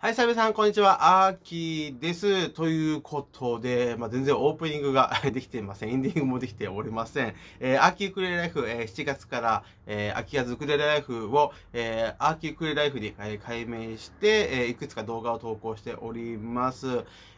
はい、サビさん、こんにちは。アーキーです。ということで、まあ、全然オープニングができていません。エンディングもできておりません。えー、アーキークレイライフ、えー、7月から、えー、秋月クレイライフを、えー、アーキークレイライフに、えー、改名して、えー、いくつか動画を投稿しております。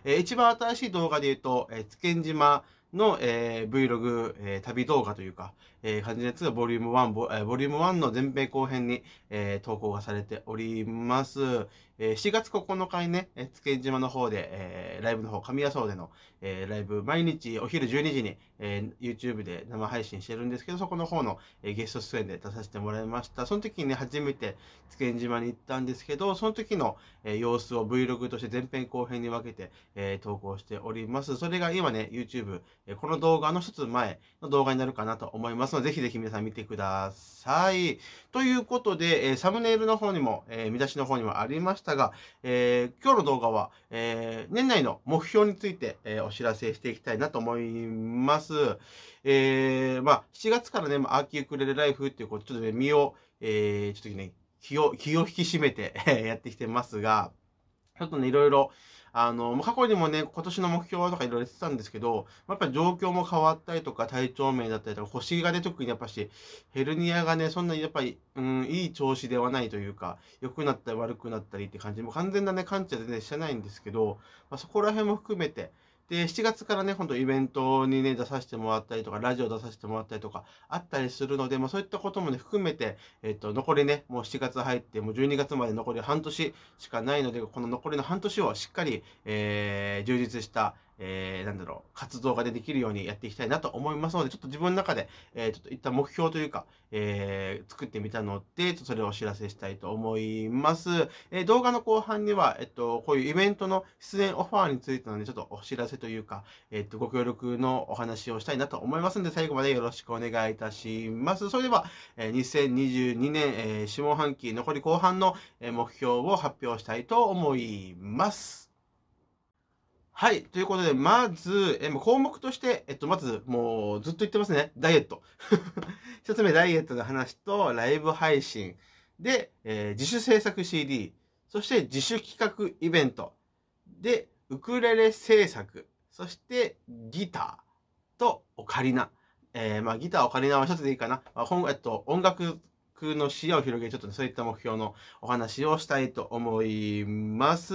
えー、一番新しい動画で言うと、えー、津じ島、の、えー、Vlog、えー、旅動画というか、えー、感じのやつがボリューム1ボ、えー、ボリューム1の前編後編に、えー、投稿がされております。え4月9日にね、えー、津堅島の方で、えー、ライブの方、神谷荘での、えー、ライブ、毎日お昼12時に、えー、YouTube で生配信してるんですけど、そこの方の、えー、ゲスト出演で出させてもらいました。その時にね、初めて津堅島に行ったんですけど、その時の、えー、様子を Vlog として前編後編に分けて、えー、投稿しております。それが今ね、YouTube、えー、この動画の一つ前の動画になるかなと思いますので、ぜひぜひ皆さん見てください。ということで、えー、サムネイルの方にも、えー、見出しの方にもありましたたが、えー、今日の動画は、えー、年内の目標について、えー、お知らせしていきたいなと思います。えー、まあ、7月からね、アーキークレレライフっていう、こう、ちょっとね、身を、えー、ちょっとね、気を、気を引き締めて やってきてますが、ちょっとね、いろいろ、あの、過去にもね、今年の目標とかいろいろ言ってたんですけど、やっぱり状況も変わったりとか、体調面だったりとか、腰がね、特にやっぱし、ヘルニアがね、そんなにやっぱり、うん、いい調子ではないというか、良くなったり悪くなったりって感じ、もう完全なね、感知は全然してないんですけど、まあ、そこら辺も含めて、で、7月からね、ほんとイベントにね、出させてもらったりとか、ラジオ出させてもらったりとか、あったりするので、まあそういったこともね、含めて、えっと、残りね、もう7月入って、もう12月まで残り半年しかないので、この残りの半年をしっかり、えー、充実した、えー、なんだろう、活動ができるようにやっていきたいなと思いますので、ちょっと自分の中で、えー、ちょっと一旦目標というか、えー、作ってみたので、ちょっとそれをお知らせしたいと思います。えー、動画の後半には、えっと、こういうイベントの出演オファーについてのね、ちょっとお知らせというか、えっと、ご協力のお話をしたいなと思いますので、最後までよろしくお願いいたします。それでは、え2022年、え下半期残り後半の目標を発表したいと思います。はい。ということで、まず、え項目として、えっと、まず、もう、ずっと言ってますね。ダイエット。一つ目、ダイエットの話と、ライブ配信。で、えー、自主制作 CD。そして、自主企画イベント。で、ウクレレ制作。そして、ギターとオカリナ。えー、まあ、ギター、オカリナは一つでいいかな。まあ、本えっと、音楽の視野を広げる、ちょっと、ね、そういった目標のお話をしたいと思います。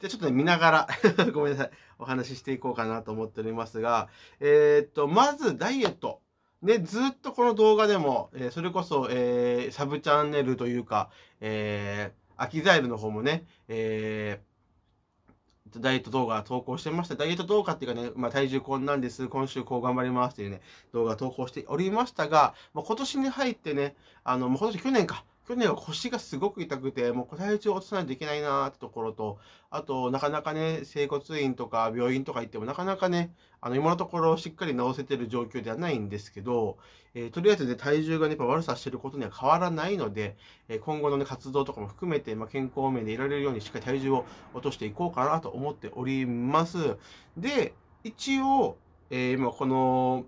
じゃあちょっとね、見ながら ごめんなさい、お話ししていこうかなと思っておりますが、えー、っと、まずダイエット。ね、ずっとこの動画でも、えー、それこそ、えー、サブチャンネルというか、えー、アキザイルの方もね、えー、ダイエット動画投稿してました。ダイエット動画っていうかね、まあ、体重こんなんです、今週こう頑張りますっていうね、動画投稿しておりましたが、まあ、今年に入ってね、あの、もう今年去年か、去年は腰がすごく痛くて、もう体調を落とさないといけないなーってところと、あと、なかなかね、整骨院とか病院とか行っても、なかなかね、あの、今のところしっかり治せてる状況ではないんですけど、えー、とりあえずね、体重がね、やっぱ悪さしてることには変わらないので、えー、今後のね、活動とかも含めて、まあ、健康面でいられるようにしっかり体重を落としていこうかなと思っております。で、一応、えー、今この、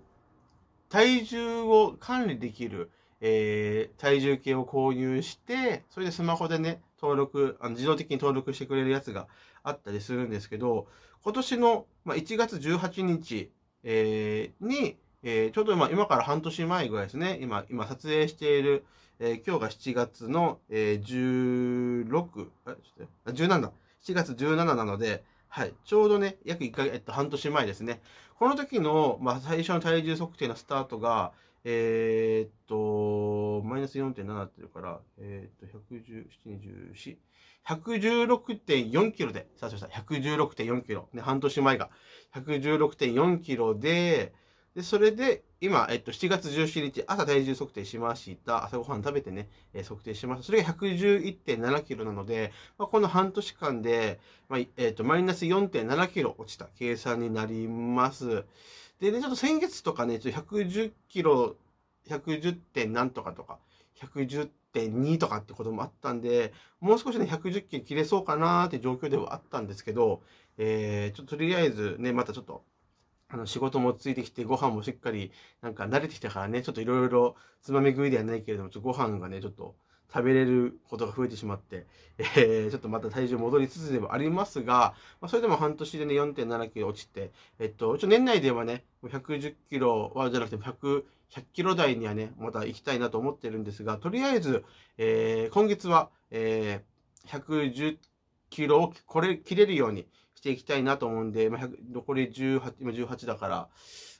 体重を管理できる、えー、体重計を購入して、それでスマホでね、登録、あの自動的に登録してくれるやつがあったりするんですけど、今年の、まあ、1月18日、えー、に、えー、ちょうど今今から半年前ぐらいですね、今、今撮影している、えー、今日が7月の、えー、16、ちょっと、17、7月17なので、はい。ちょうどね、約1ヶ月、えっと、半年前ですね。この時の、まあ、最初の体重測定のスタートが、えー、っと、マイナス4.7ってるから、えー、っと、1 1 7、1 4 116.4キロで、さあ、そした。116.4キロ。半年前が。116.4キロで、で、それで、今、えっと、7月17日、朝体重測定しました。朝ごはん食べてね、えー、測定しました。それが111.7キロなので、まあ、この半年間で、まあ、えっと、マイナス4.7キロ落ちた計算になります。でね、ちょっと先月とかね、110キロ110点なんとかとか、110.2とかってこともあったんで、もう少しね、110件切れそうかなーって状況ではあったんですけど、えー、ちょっととりあえずね、またちょっと、あの、仕事もついてきて、ご飯もしっかり、なんか慣れてきたからね、ちょっといろいろつまみ食いではないけれども、ちょっとご飯がね、ちょっと食べれることが増えてしまって、えー、ちょっとまた体重戻りつつではありますが、まあ、それでも半年でね、4.7キロ落ちて、えっと、一応年内ではね、110キロはじゃなくて、100、100キロ台にはね、また行きたいなと思ってるんですが、とりあえず、えー、今月は、えー、110キロをこれ切れるようにしていきたいなと思うんで、まあ、残り18、今18だから、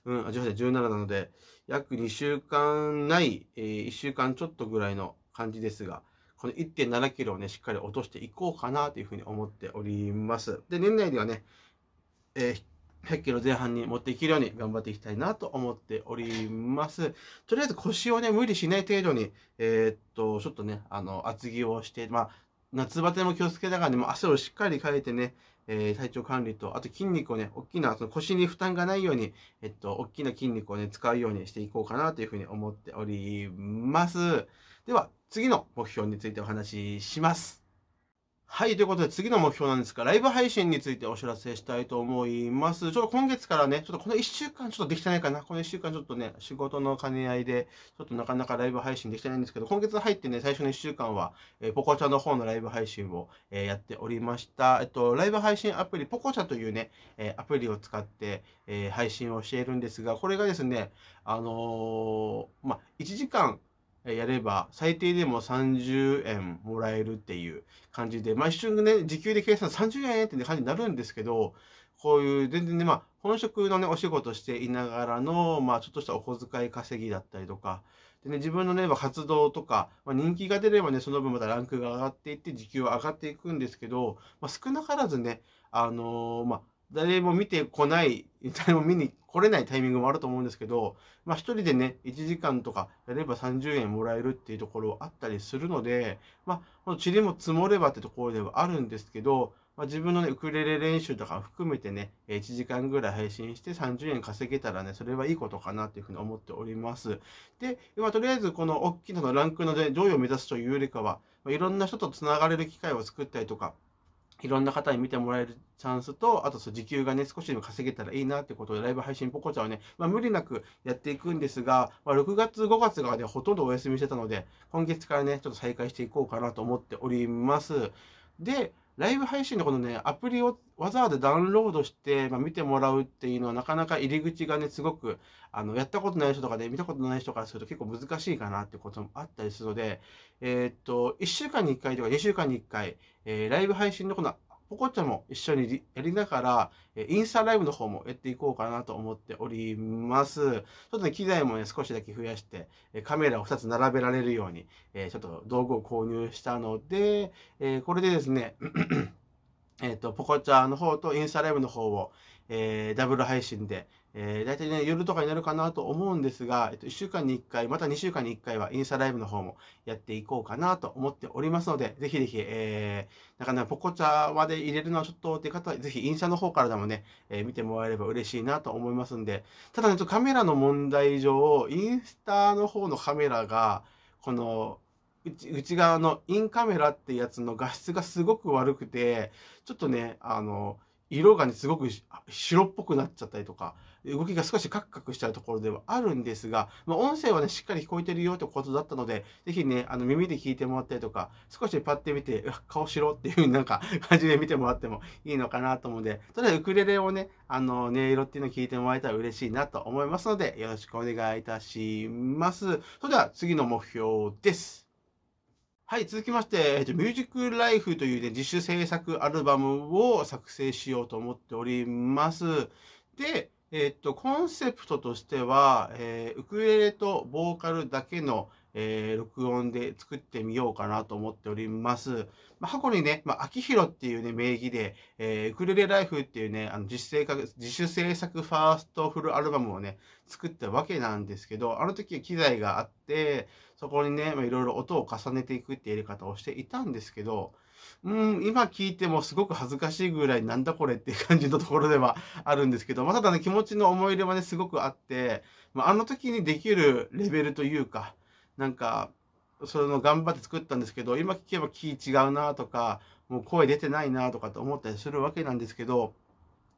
うん、18、17なので、約2週間ない、えー、1週間ちょっとぐらいの感じですが、この1.7キロをね、しっかり落としていこうかなというふうに思っております。で、年内ではね、えー、100キロ前半に持っていけるように頑張っていきたいなと思っております。とりあえず腰をね、無理しない程度に、えー、っと、ちょっとね、あの、厚着をして、まあ、夏バテも気をつけながらね、も汗をしっかりかいてね、えー、体調管理と、あと筋肉をね、大きな、その腰に負担がないように、えっと、大きな筋肉をね、使うようにしていこうかなというふうに思っております。では、次の目標についてお話しします。はい、ということで次の目標なんですが、ライブ配信についてお知らせしたいと思います。ちょっと今月からね、ちょっとこの1週間ちょっとできてないかな。この1週間ちょっとね、仕事の兼ね合いで、ちょっとなかなかライブ配信できてないんですけど、今月入ってね、最初の1週間は、えー、ポコチャの方のライブ配信を、えー、やっておりました。えっと、ライブ配信アプリ、ポコチャというね、えー、アプリを使って、え配信をしているんですが、これがですね、あのまあ、1時間、やれば最低でも30円もらえるっていう感じで、まあ一瞬ね、時給で計算30円って感じになるんですけど、こういう全然ね、まあ本職のね、お仕事していながらの、まあちょっとしたお小遣い稼ぎだったりとか、でね、自分のね、活動とか、まあ、人気が出ればね、その分またランクが上がっていって、時給は上がっていくんですけど、まあ、少なからずね、あのー、まあ、誰も見てこない、誰も見に来れないタイミングもあると思うんですけど、まあ一人でね、1時間とかやれば30円もらえるっていうところあったりするので、まあ、チリも積もればってところではあるんですけど、まあ、自分のね、ウクレレ練習とか含めてね、1時間ぐらい配信して30円稼げたらね、それはいいことかなっていうふうに思っております。で、まあ、とりあえずこの大きなランクの、上位を目指すというよりかは、まあ、いろんな人と繋がれる機会を作ったりとか、いろんな方に見てもらえるチャンスと、あとその時給がね、少しでも稼げたらいいなってことで、ライブ配信ポコちゃんはね、まあ、無理なくやっていくんですが、まあ、6月、5月がね、ほとんどお休みしてたので、今月からね、ちょっと再開していこうかなと思っております。で、ライブ配信のこのね、アプリをわざわざダウンロードして、まあ、見てもらうっていうのはなかなか入り口がね、すごく、あの、やったことない人とかで、見たことない人からすると結構難しいかなってこともあったりするので、えー、っと、1週間に1回とか2週間に1回、えー、ライブ配信のこのポコちゃんも一緒にやりながら、えインスタライブの方もやっていこうかなと思っております。ちょっとね、機材もね、少しだけ増やして、えカメラを2つ並べられるように、えちょっと道具を購入したので、えこれでですね、えっ、と、ポコチャの方とインスタライブの方を、えー、ダブル配信でえー、大体ね、夜とかになるかなと思うんですが、えっと、1週間に1回、また2週間に1回はインスタライブの方もやっていこうかなと思っておりますので、ぜひぜひ、えー、なかなかポコチャまで入れるのはちょっとっていう方は、ぜひインスタの方からでもね、えー、見てもらえれば嬉しいなと思いますんで、ただね、ちょっとカメラの問題上、インスタの方のカメラが、この、内側のインカメラってやつの画質がすごく悪くて、ちょっとね、あの、色がね、すごく白っぽくなっちゃったりとか、動きが少しカクカクしちゃうところではあるんですが、まあ、音声はね、しっかり聞こえてるよってことだったので、ぜひね、あの耳で聞いてもらったりとか、少しパッて見て、顔しろっていう風になんか感じで見てもらってもいいのかなと思うんで、とりあえずウクレレをね、あの音色っていうのを聞いてもらえたら嬉しいなと思いますので、よろしくお願いいたします。それでは次の目標です。はい、続きまして、えっと、ミュージックライフというね、自主制作アルバムを作成しようと思っております。で、えっと、コンセプトとしては、えー、ウクレレとボーカルだけの、えー、録音で作ってみようかなと思っております。まあ、にね、まあ、秋広っていうね、名義で、えー、ウクレレライフっていうね、あの自主制作、自主制作ファーストフルアルバムをね、作ったわけなんですけど、あの時は機材があって、そこにね、まいろいろ音を重ねていくってやり方をしていたんですけど、うん、今聞いてもすごく恥ずかしいぐらいなんだこれっていう感じのところではあるんですけど、まあ、ただね、気持ちの思い入れはね、すごくあって、まあ、あの時にできるレベルというか、なんか、その頑張って作ったんですけど、今聞けば気違うなとか、もう声出てないなとかと思ったりするわけなんですけど、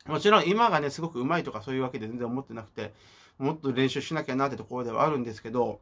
もちろん今がね、すごくうまいとかそういうわけで全然思ってなくて、もっと練習しなきゃなってところではあるんですけど、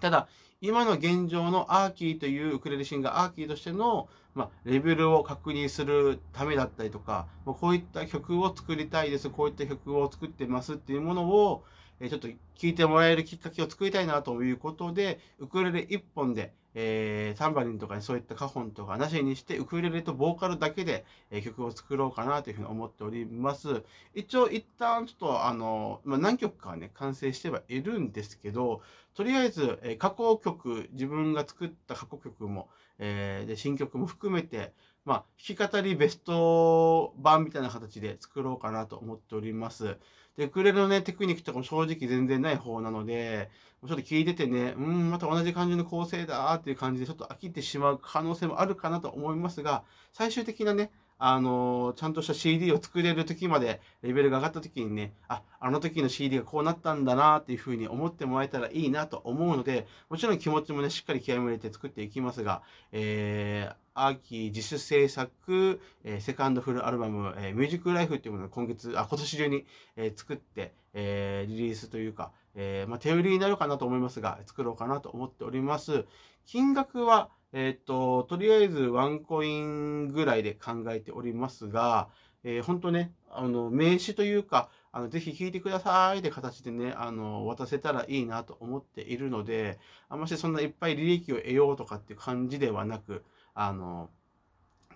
ただ、今の現状のアーキーというウクレレシンガー、アーキーとしての、まあ、レベルを確認するためだったりとか、こういった曲を作りたいです、こういった曲を作ってますっていうものを、えちょっと聞いてもらえるきっかけを作りたいなということで、ウクレレ1本で、えー、タンバリンとか、ね、そういったカホンとかなしにして、ウクレレとボーカルだけで、え曲を作ろうかなというふうに思っております。一応一旦ちょっとあの、まあ、何曲かね、完成してはいるんですけど、とりあえず、え過去曲、自分が作った過去曲も、えー、で新曲も含めて、まあ、弾き語りベスト版みたいな形で作ろうかなと思っております。で、クレのね、テクニックとかも正直全然ない方なので、ちょっと聞いててね、うん、また同じ感じの構成だっていう感じで、ちょっと飽きてしまう可能性もあるかなと思いますが、最終的なね、あのー、ちゃんとした CD を作れる時まで、レベルが上がった時にね、あ、あの時の CD がこうなったんだなっていう風に思ってもらえたらいいなと思うので、もちろん気持ちもね、しっかり気合も入れて作っていきますが、えー秋自主制作、えー、セカンドフルアルバム、えー、ミュージックライフっていうものを今月、あ、今年中に、えー、作って、えー、リリースというか、えー、まあ、手売りになるかなと思いますが、作ろうかなと思っております。金額は、えっ、ー、と、とりあえずワンコインぐらいで考えておりますが、えー、本当ね、あの、名刺というか、あの、ぜひ弾いてくださいって形でね、あの、渡せたらいいなと思っているので、あんましそんないっぱい利益を得ようとかっていう感じではなく、あの、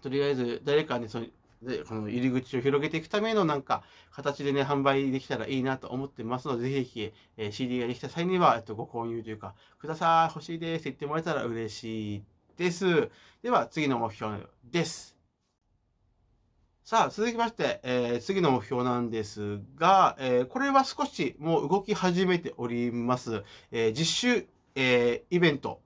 とりあえず誰かにそでこの入り口を広げていくためのなんか形でね、販売できたらいいなと思ってますので、ぜひ、えー、CD ができた際には、えっと、ご購入というか、ください、欲しいですって言ってもらえたら嬉しいです。では、次の目標です。さあ、続きまして、えー、次の目標なんですが、えー、これは少しもう動き始めております。え実習、えイベント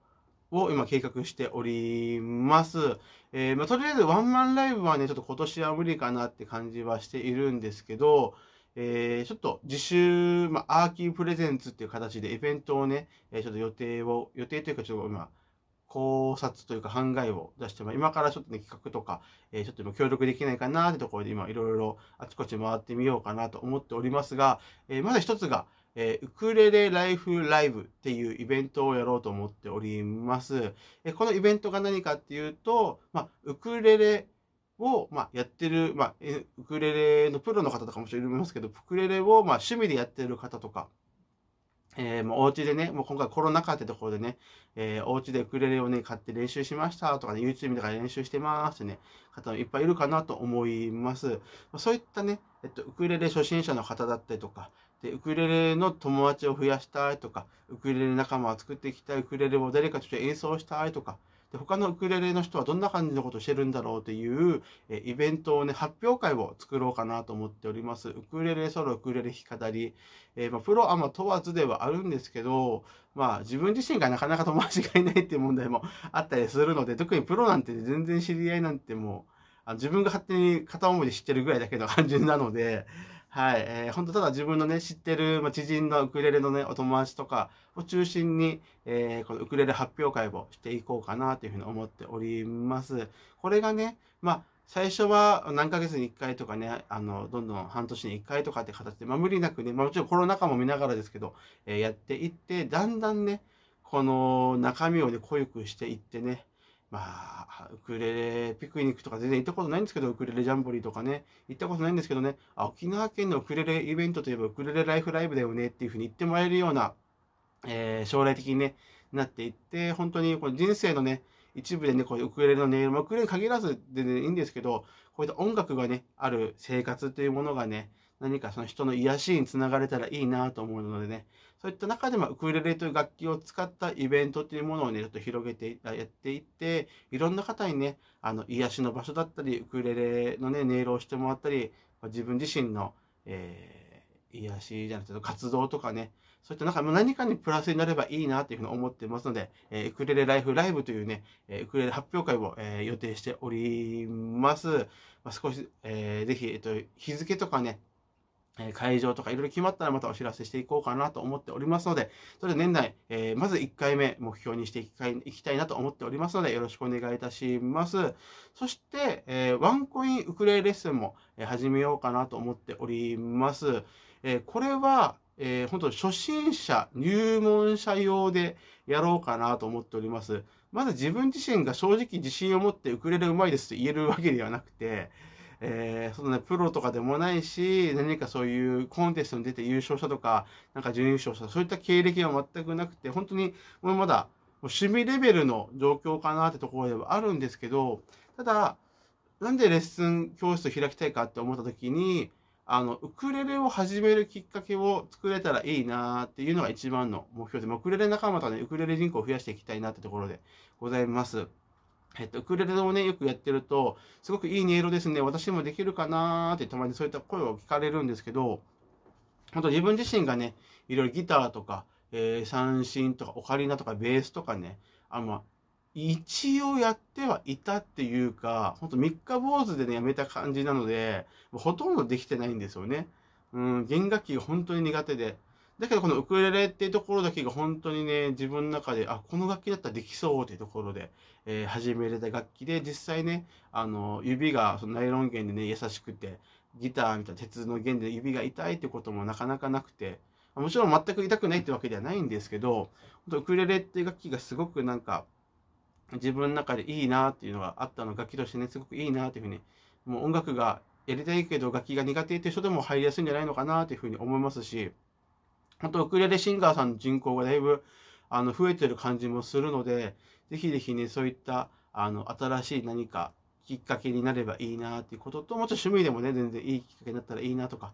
を今計画しております。えー、まあ、とりあえずワンマンライブはね、ちょっと今年は無理かなって感じはしているんですけど、えー、ちょっと自習、まあ、アーキープレゼンツっていう形でイベントをね、えー、ちょっと予定を、予定というかちょっと今、考察というか、考えを出して、まあ、今からちょっとね、企画とか、えー、ちょっと今協力できないかなってところで今、いろいろあちこち回ってみようかなと思っておりますが、えまず一つが、えー、ウクレレライフライブっていうイベントをやろうと思っております。えー、このイベントが何かっていうと、まあ、ウクレレを、まあ、やってる、まあ、ウクレレのプロの方とかもいますけど、ウクレレを、まあ、趣味でやってる方とか、えー、もうお家でね、もう今回コロナ禍ってところでね、えー、お家でウクレレをね、買って練習しましたとかね、YouTube とか練習してますってね、方もいっぱいいるかなと思います。そういったね、えっと、ウクレレ初心者の方だったりとか、で、ウクレレの友達を増やしたいとか、ウクレレ仲間を作っていきたい、ウクレレを誰かちょっと演奏したいとか、で他のウクレレの人はどんな感じのことしてるんだろうっていうえイベントをね、発表会を作ろうかなと思っております。ウクレレソロ、ウクレレ弾き語り。えー、まあ、プロアマ問わずではあるんですけど、まあ自分自身がなかなか友達がいないっていう問題もあったりするので、特にプロなんて全然知り合いなんてもう、あの自分が勝手に片思いで知ってるぐらいだけの感じなので、はい、えー、本当ただ自分のね、知ってる、まあ、知人のウクレレのね、お友達とかを中心に、えー、このウクレレ発表会をしていこうかなというふうに思っております。これがね、まあ、最初は何ヶ月に1回とかね、あの、どんどん半年に1回とかって形で、まあ無理なくね、まあもちろんコロナ禍も見ながらですけど、えー、やっていって、だんだんね、この中身をね、濃ゆくしていってね、まあ、ウクレレピクニックとか全然行ったことないんですけど、ウクレレジャンボリーとかね、行ったことないんですけどね、沖縄県のウクレレイベントといえばウクレレライフライブだよねっていうふうに言ってもらえるような、えー、将来的に、ね、なっていって、本当にこの人生のね、一部でね、こういうウクレレの音色、まあ、ウクレレ限らずで、ね、いいんですけど、こういった音楽がね、ある生活というものがね、何かその人の癒しにつながれたらいいなと思うのでね、そういった中で、もウクレレという楽器を使ったイベントというものをね、ちょっと広げて、やっていって、いろんな方にね、あの、癒しの場所だったり、ウクレレのね、音色をしてもらったり、自分自身の、えー、癒しじゃなくて、活動とかね、そういった中、何かにプラスになればいいなというふうに思ってますので、えー、ウクレレライフライブというね、えー、ウクレレ発表会を、えー、予定しております。まあ、少し、えー、ぜひ、えっ、と、日付とかね、え会場とかいろいろ決まったらまたお知らせしていこうかなと思っておりますので、それで年内、えー、まず1回目目標にしていきたいなと思っておりますので、よろしくお願いいたします。そして、えー、ワンコインウクレレレッスンも始めようかなと思っております。えー、これは、えー、本当初心者、入門者用でやろうかなと思っております。まず自分自身が正直自信を持ってウクレレうまいですと言えるわけではなくて、えー、そのね、プロとかでもないし、何かそういうコンテストに出て優勝したとか、なんか準優勝した、そういった経歴は全くなくて、本当にもうまだ趣味レベルの状況かなってところではあるんですけど、ただ、なんでレッスン教室を開きたいかって思った時に、あの、ウクレレを始めるきっかけを作れたらいいなっていうのが一番の目標で、ウクレレ仲間とね、ウクレレ人口を増やしていきたいなってところでございます。えっと、ウクレレをね、よくやってると、すごくいい音色ですね。私もできるかなーってたまにそういった声を聞かれるんですけど、んと自分自身がね、いろいろギターとか、えー、三振とか、オカリナとか、ベースとかね、あま一応やってはいたっていうか、ほんと三日坊主でね、やめた感じなので、ほとんどできてないんですよね。うん、弦楽器が本当に苦手で。だけどこのウクレレっていうところだけが本当にね、自分の中で、あ、この楽器だったらできそうっていうところで、えー、始めれた楽器で、実際ね、あの、指がそのナイロン弦でね、優しくて、ギターみたいな鉄の弦で指が痛いってこともなかなかなくて、もちろん全く痛くないってわけではないんですけど、ウクレレっていう楽器がすごくなんか、自分の中でいいなっていうのがあったの、楽器としてね、すごくいいなっていうふうに、もう音楽がやりたいけど楽器が苦手っていう人でも入りやすいんじゃないのかなっていうふうに思いますし、あと、ウクレレシンガーさんの人口がだいぶ、あの、増えてる感じもするので、ぜひぜひね、そういった、あの、新しい何かきっかけになればいいなっていうことと、もちろん趣味でもね、全然いいきっかけになったらいいなとか、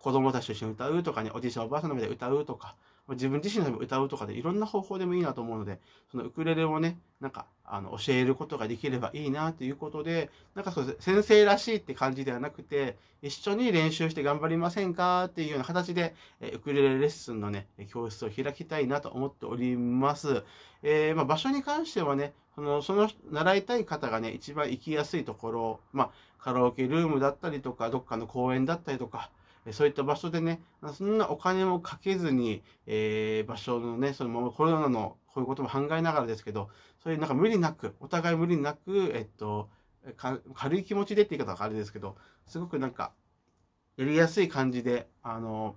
子供たちと一緒に歌うとかね、おじいさんおばあさんの目で歌うとか、自分自身の歌うとかでいろんな方法でもいいなと思うので、そのウクレレをね、なんか、あの、教えることができればいいなということで、なんかそう、先生らしいって感じではなくて、一緒に練習して頑張りませんかっていうような形で、えウクレレレッスンのね、教室を開きたいなと思っております。えー、まあ、場所に関してはね、その、その、習いたい方がね、一番行きやすいところ、まあ、カラオケルームだったりとか、どっかの公園だったりとか、そういった場所でね、そんなお金もかけずに、えー、場所のね、そのコロナのこういうことも考えながらですけど、そういうなんか無理なく、お互い無理なく、えっと、軽い気持ちでって言い方があれですけど、すごくなんか、やりやすい感じで、あの、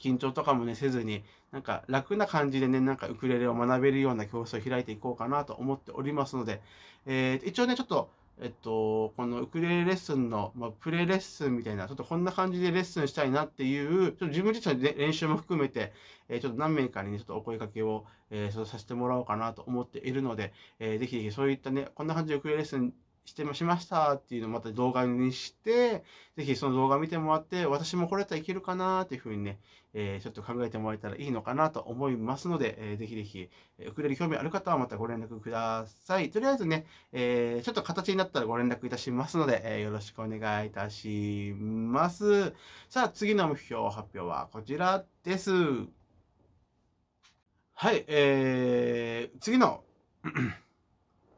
緊張とかもね、せずに、なんか楽な感じでね、なんかウクレレを学べるような教室を開いていこうかなと思っておりますので、えー、一応ね、ちょっと、えっと、このウクレレレッスンの、まあ、プレレッスンみたいな、ちょっとこんな感じでレッスンしたいなっていう、ちょっと自分自身の練習も含めて、えー、ちょっと何名かに、ね、ちょっとお声掛けを、えー、させてもらおうかなと思っているので、えー、ぜひぜひそういったね、こんな感じでウクレレレッスンしてもしましたっていうのをまた動画にして、ぜひその動画見てもらって、私もこれやったらいけるかなっていうふうにね、えー、ちょっと考えてもらえたらいいのかなと思いますので、えー、ぜひぜひ、ウクレレ興味ある方はまたご連絡ください。とりあえずね、えー、ちょっと形になったらご連絡いたしますので、えー、よろしくお願いいたします。さあ、次の目標発表はこちらです。はい、えー、次の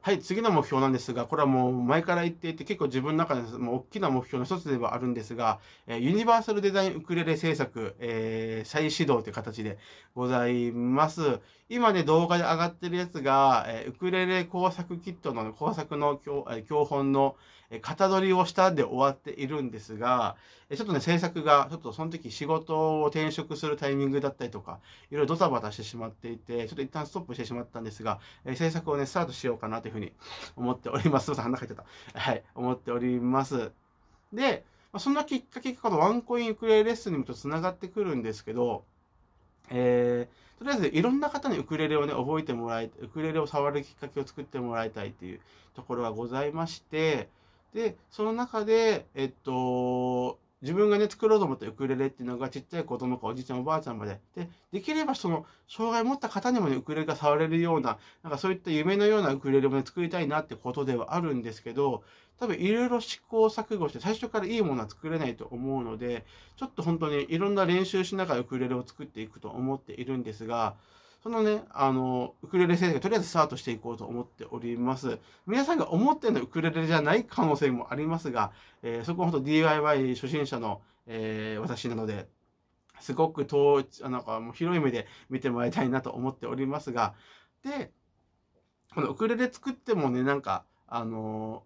はい、次の目標なんですが、これはもう前から言っていて、結構自分の中でも大きな目標の一つではあるんですが、えユニバーサルデザインウクレレ制作、えー、再始動という形でございます。今ね、動画で上がってるやつが、えウクレレ工作キットの工作の教,、え教本の、型取りをしたで終わっているんですが、ちょっとね、制作が、ちょっとその時仕事を転職するタイミングだったりとか、いろいろドタバタしてしまっていて、ちょっと一旦ストップしてしまったんですが、制作をね、スタートしようかなというふうに思っております。すいません、鼻かいてた。はい、思っております。で、そんなきっかけがこのワンコインウクレレレッスンにもと繋がってくるんですけど、えー、とりあえずいろんな方にウクレレをね、覚えてもらい、ウクレレを触るきっかけを作ってもらいたいというところがございまして、で、その中で、えっと、自分がね、作ろうと思ったウクレレっていうのがちっちゃい子供かおじいちゃんおばあちゃんまで。で、できればその、障害を持った方にもね、ウクレレが触れるような、なんかそういった夢のようなウクレレもね、作りたいなってことではあるんですけど、多分いろいろ試行錯誤して最初からいいものは作れないと思うので、ちょっと本当にいろんな練習しながらウクレレを作っていくと思っているんですが、そのね、あの、ウクレレ先生がとりあえずスタートしていこうと思っております。皆さんが思ってるのウクレレじゃない可能性もありますが、えー、そこは本当 DIY 初心者の、えー、私なので、すごく遠なんかもう広い目で見てもらいたいなと思っておりますが、で、このウクレレ作ってもね、なんか、あの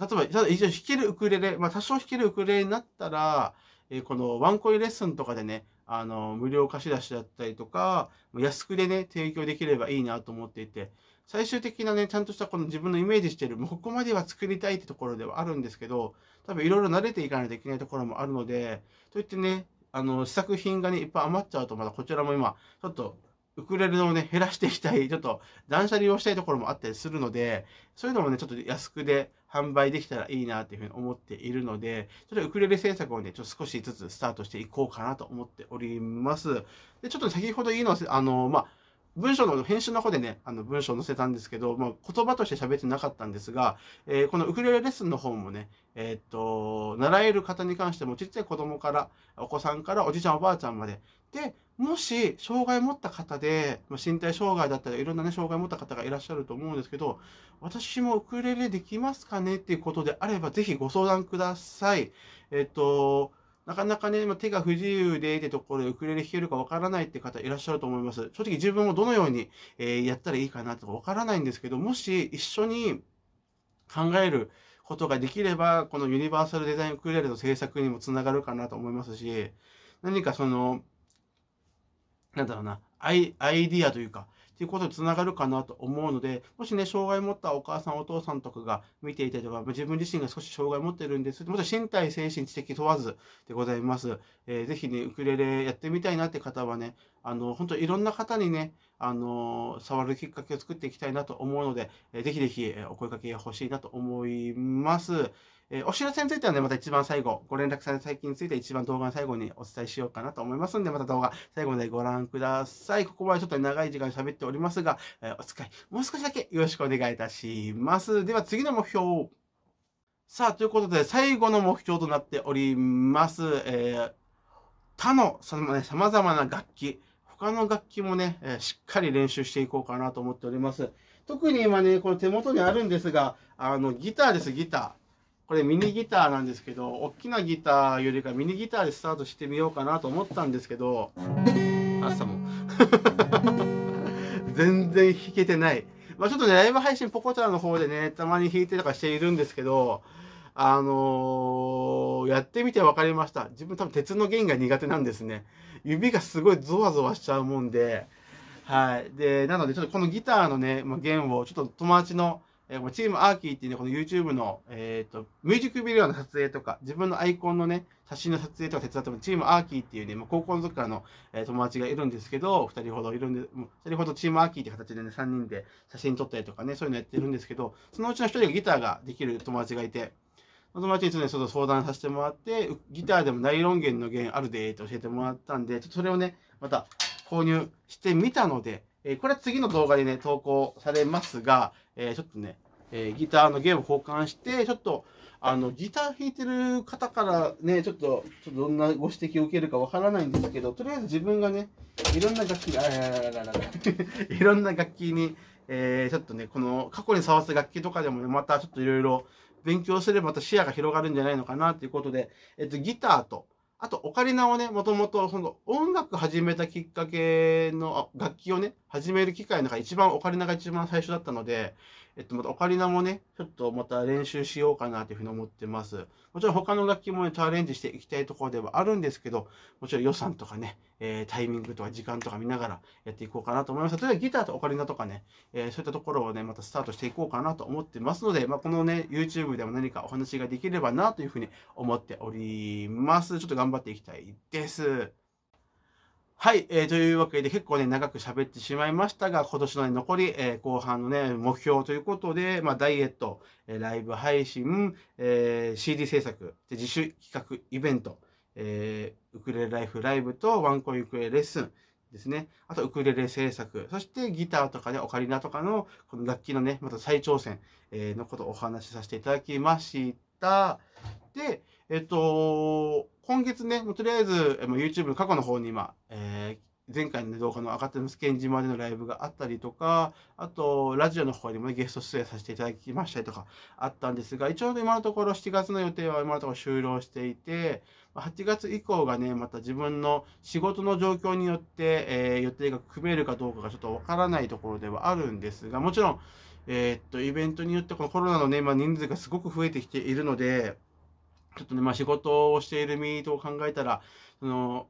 例えば、ただ一応弾けるウクレレ、まあ多少弾けるウクレレになったら、えー、このワンコインレッスンとかでね、あの、無料貸し出しだったりとか、安くでね、提供できればいいなと思っていて、最終的なね、ちゃんとしたこの自分のイメージしてる、もうここまでは作りたいってところではあるんですけど、多分いろいろ慣れていかないといけないところもあるので、といってね、あの、試作品がね、いっぱい余っちゃうと、まだこちらも今、ちょっと、ウクレレをね、減らしていきたい、ちょっと断捨離をしたいところもあったりするので、そういうのもね、ちょっと安くで販売できたらいいなっていうふうに思っているので、ちょっとウクレレ制作をね、ちょっと少しずつスタートしていこうかなと思っております。で、ちょっと先ほどいいのは、あの、まあ、文章の編集の方でね、あの文章を載せたんですけど、まあ、言葉として喋ってなかったんですが、えー、このウクレレレッスンの方もね、えー、っと、習える方に関しても、ちっちゃい子供から、お子さんから、おじいちゃんおばあちゃんまで、で、もし、障害を持った方で、ま身体障害だったり、いろんなね、障害を持った方がいらっしゃると思うんですけど、私もウクレレできますかねっていうことであれば、ぜひご相談ください。えっと、なかなかね、手が不自由でってところでウクレレ弾けるかわからないって方いらっしゃると思います。正直自分もどのように、えやったらいいかなとかわからないんですけど、もし一緒に考えることができれば、このユニバーサルデザインウクレレの制作にもつながるかなと思いますし、何かその、なんだろうな、アイアイディアというか、っていうことにつながるかなと思うので、もしね、障害を持ったお母さん、お父さんとかが見ていたりとか、自分自身が少し障害を持ってるんです。もち身体、精神、知的問わずでございます。えー、ぜひね、ウクレレやってみたいなって方はね、あの、本当いろんな方にね、あの、触るきっかけを作っていきたいなと思うので、えー、ぜひぜひお声掛けが欲しいなと思います。えー、お知らせについてはね、また一番最後、ご連絡され最近について一番動画の最後にお伝えしようかなと思いますんで、また動画最後までご覧ください。ここはちょっと長い時間喋っておりますが、えー、お使い、もう少しだけよろしくお願いいたします。では次の目標。さあ、ということで、最後の目標となっております。えー、他のさま、ね、様々な楽器、他の楽器もね、えしっかり練習していこうかなと思っております。特に今ね、この手元にあるんですが、あの、ギターです、ギター。これミニギターなんですけど大きなギターよりかミニギターでスタートしてみようかなと思ったんですけど朝も 全然弾けてない。まあ、ちょっとね、ライブ配信ポコチャの方でね、たまに弾いてとかしているんですけど、あのー、やってみて分かりました。自分多分鉄の弦が苦手なんですね。指がすごいゾワゾワしちゃうもんで、はい。で、なのでちょっとこのギターのね、まあ、弦をちょっと友達のえチームアーキーっていうね、この YouTube の、えっ、ー、と、ミュージックビデオの撮影とか、自分のアイコンのね、写真の撮影とか手伝っても、チームアーキーっていうね、もう高校の時からの、えー、友達がいるんですけど、二人ほどいるんで、二人ほどチームアーキーって形でね、三人で写真撮ったりとかね、そういうのやってるんですけど、そのうちの一人がギターができる友達がいて、友達にちょっと相談させてもらって、ギターでもナイロン弦の弦あるでって教えてもらったんで、ちょっとそれをね、また購入してみたので、えこれは次の動画でね、投稿されますが、えちょっとね、えギターのゲーム交換して、ちょっと、あの、ギター弾いてる方からね、ちょっと、ちょっとどんなご指摘を受けるかわからないんですけど、とりあえず自分がね、いろんな楽器、あらららららいろんな楽器に、えー、ちょっとね、この過去に触す楽器とかでもね、またちょっといろいろ勉強すればまた視野が広がるんじゃないのかなということで、えっと、ギターと、あと、オカリナはね、もともと、その、音楽始めたきっかけの、楽器をね、始める機会の中、一番、オカリナが一番最初だったので、えっと、またオカリナもね、ちょっとまた練習しようかなというふうに思ってます。もちろん他の楽器もね、チャレンジしていきたいところではあるんですけど、もちろん予算とかね、えー、タイミングとか時間とか見ながらやっていこうかなと思います。例えばギターとオカリナとかね、えー、そういったところをね、またスタートしていこうかなと思ってますので、まあ、このね、YouTube でも何かお話ができればなというふうに思っております。ちょっと頑張っていきたいです。はい、えー、というわけで結構ね、長く喋ってしまいましたが、今年の、ね、残り、えー、後半のね、目標ということで、まあ、ダイエット、えー、ライブ配信、えー、CD 制作、で自主企画イベント、えー、ウクレレライフライブとワンコンウクレレッスンですね。あと、ウクレレ制作、そしてギターとかね、オカリナとかの、この楽器のね、また再挑戦、えー、のことをお話しさせていただきました。で、えっ、ー、と今月ね、もうとりあえず、YouTube の過去の方に今、えー、前回の、動画の上がってますンジまでのライブがあったりとか、あと、ラジオの方にも、ね、ゲスト出演させていただきましたりとかあったんですが、一応今のところ7月の予定は今のところ終了していて、8月以降がね、また自分の仕事の状況によって、えー、予定が組めるかどうかがちょっとわからないところではあるんですが、もちろん、えー、っと、イベントによってこのコロナのね、ま人数がすごく増えてきているので、ちょっとね、まあ、仕事をしている身と考えたら、その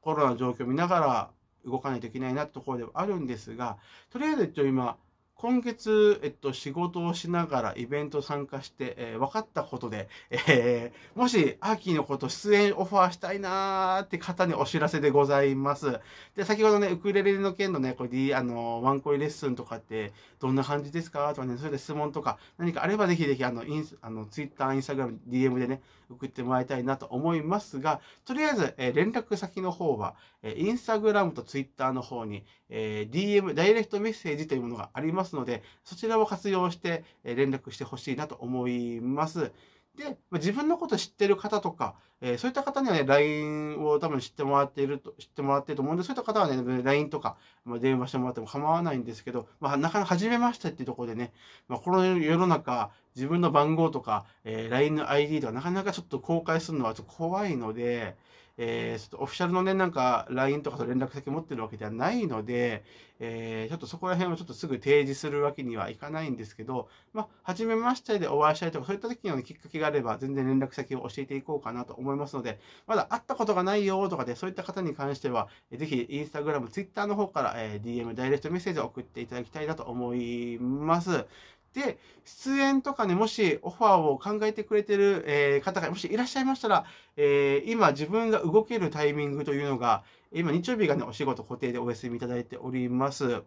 コロナの状況を見ながら動かないといけないなってところではあるんですが、とりあえず、えっと、今、今月、えっと、仕事をしながらイベント参加して、えー、分かったことで、えー、もし、アーキーのこと出演オファーしたいなーって方にお知らせでございます。で、先ほどね、ウクレレの件のね、これ、あの、ワンコイレッスンとかって、どんな感じですかとかね、それで質問とか、何かあればぜひぜひ、あの、インあのツイッター、インスタグラム、DM でね、送ってもらいたいなと思いますが、とりあえず、え連絡先の方は、え instagram と twitter の方に、え DM、ダイレクトメッセージというものがありますので、そちらを活用して、え連絡してほしいなと思います。で、自分のこと知ってる方とか、えー、そういった方にはね、LINE を多分知ってもらっていると、知ってもらってると思うんで、そういった方はね、LINE とか、まあ、電話してもらっても構わないんですけど、まあ、なかなか初めましてっていうところでね、まあ、この世の中、自分の番号とか、えー、LINE の ID とか、なかなかちょっと公開するのはちょっと怖いので、えー、ちょっとオフィシャルのね、なんか LINE とかと連絡先持ってるわけではないので、えー、ちょっとそこら辺をちょっとすぐ提示するわけにはいかないんですけど、まあ、初めましてでお会いしたいとか、そういった時の、きっかけがあれば、全然連絡先を教えていこうかなと思いますので、まだ会ったことがないよとかで、そういった方に関しては、ぜひ、インスタグラム、ツイッターの方から、えー、DM、ダイレクトメッセージを送っていただきたいなと思います。で、出演とかね、もしオファーを考えてくれてる、え方がもしいらっしゃいましたら、えー、今自分が動けるタイミングというのが、今日曜日がね、お仕事固定でお休みいただいております。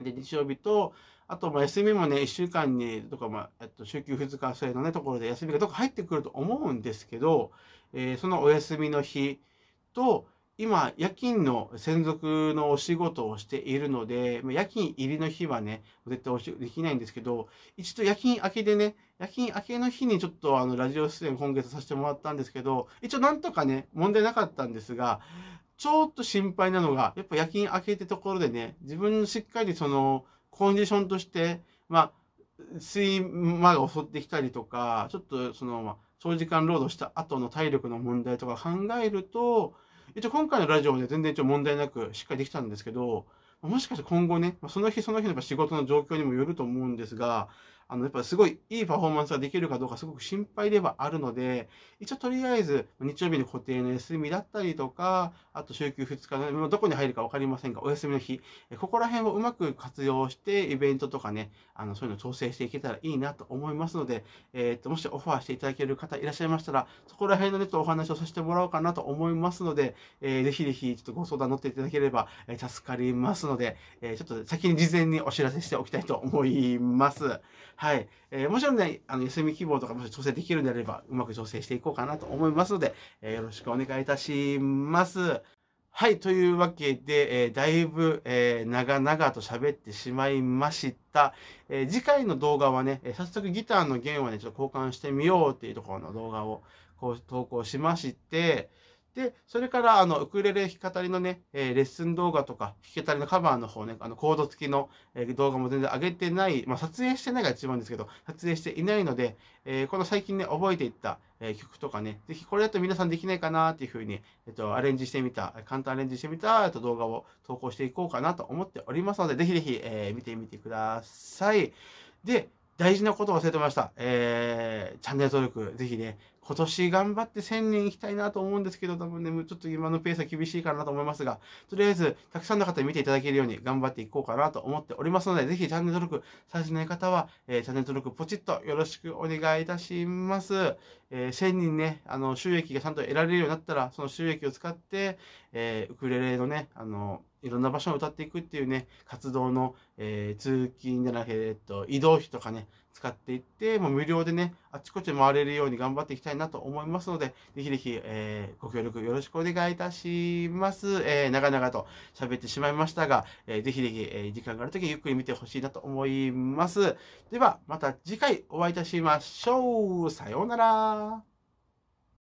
で、日曜日と、あと、ま休みもね、1週間に、とか、まあ、えっと、週休2日制のね、ところで休みがどこ入ってくると思うんですけど、えー、そのお休みの日と、今、夜勤の専属のお仕事をしているので、夜勤入りの日はね、絶対お仕事できないんですけど、一度夜勤明けでね、夜勤明けの日にちょっとあの、ラジオ出演今月させてもらったんですけど、一応なんとかね、問題なかったんですが、ちょっと心配なのが、やっぱ夜勤明けってところでね、自分しっかりその、コンディションとして、まあ、睡魔が襲ってきたりとか、ちょっとその、まあ、長時間労働した後の体力の問題とか考えると、一応今回のラジオで全然一応問題なくしっかりできたんですけど、もしかして今後ね、その日その日の仕事の状況にもよると思うんですが、あの、やっぱすごいいいパフォーマンスができるかどうかすごく心配ではあるので、一応とりあえず日曜日の固定の休みだったりとか、あと週休2日の、どこに入るか分かりませんが、お休みの日、ここら辺をうまく活用して、イベントとかね、あの、そういうの調整していけたらいいなと思いますので、えー、っと、もしオファーしていただける方いらっしゃいましたら、そこら辺のね、とお話をさせてもらおうかなと思いますので、えー、ぜひぜひちょっとご相談乗っていただければ、え助かりますので、えちょっと先に事前にお知らせしておきたいと思います。はい。えー、もちろんね、あの、休み希望とかもし調整できるんであれば、うまく調整していこうかなと思いますので、えー、よろしくお願いいたします。はい。というわけで、えー、だいぶ、えー、長々と喋ってしまいました。えー、次回の動画はね、え早速ギターの弦をね、ちょっと交換してみようっていうところの動画をこう投稿しまして、で、それから、あの、ウクレレ弾き語りのね、えー、レッスン動画とか、弾き語りのカバーの方ね、あの、コード付きの、えー、動画も全然上げてない、まあ、撮影してないが一番ですけど、撮影していないので、えー、この最近ね、覚えていった、え曲とかね、ぜひこれだと皆さんできないかなっていうふうに、えっと、アレンジしてみた、簡単アレンジしてみた、えと、動画を投稿していこうかなと思っておりますので、ぜひぜひ、え見てみてください。で、大事なことを忘れてました。えー、チャンネル登録、ぜひね、今年頑張って1000人行きたいなと思うんですけど、多分ね、ちょっと今のペースは厳しいかなと思いますが、とりあえず、たくさんの方に見ていただけるように頑張っていこうかなと思っておりますので、ぜひチャンネル登録されてない方は、えー、チャンネル登録ポチッとよろしくお願いいたします。えー、1000人ね、あの、収益がちゃんと得られるようになったら、その収益を使って、えー、ウクレレのね、あの、いろんな場所を歌っていくっていうね、活動の、えー、通勤じゃなくて、えっと、移動費とかね、使っていって、もう無料でね、あちこち回れるように頑張っていきたいなと思いますので、ぜひぜひ、えー、ご協力よろしくお願いいたします。えー、長々と喋ってしまいましたが、えー、ぜひぜひ、えー、時間があるときゆっくり見てほしいなと思います。では、また次回お会いいたしましょう。さようなら。